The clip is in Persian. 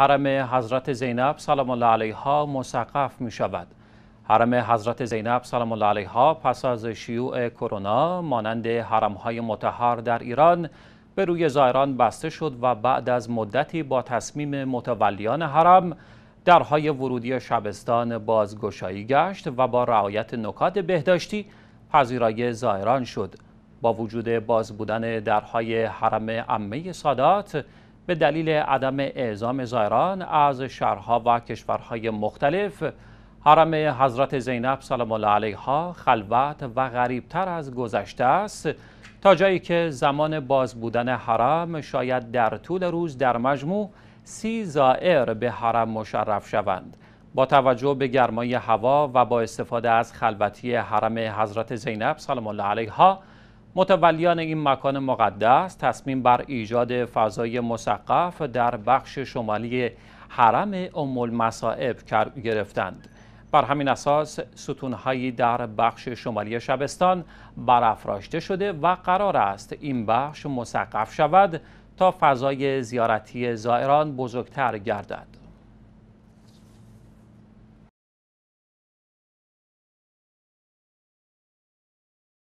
حرم حضرت زینب سلام الله علیها مسقف می شود حرم حضرت زینب سلام الله علیها پس از شیوع کرونا مانند حرم های در ایران به روی زائران بسته شد و بعد از مدتی با تصمیم متولیان حرم درهای ورودی شبستان بازگشایی گشت و با رعایت نکات بهداشتی پذیرای زائران شد با وجود باز بودن درهای حرم عمه سادات به دلیل عدم اعزام زائران از شهرها و کشورهای مختلف حرم حضرت زینب سلام الله علیها خلوت و غریبتر از گذشته است تا جایی که زمان باز بودن حرم شاید در طول روز در مجموع سی زائر به حرم مشرف شوند با توجه به گرمای هوا و با استفاده از خلوتی حرم حضرت زینب سلام الله علیها متولیان این مکان مقدس تصمیم بر ایجاد فضای مسقف در بخش شمالی حرم ام المصائب گرفتند بر همین اساس ستونهایی در بخش شمالی شبستان برافراشته شده و قرار است این بخش مسقف شود تا فضای زیارتی زائران بزرگتر گردد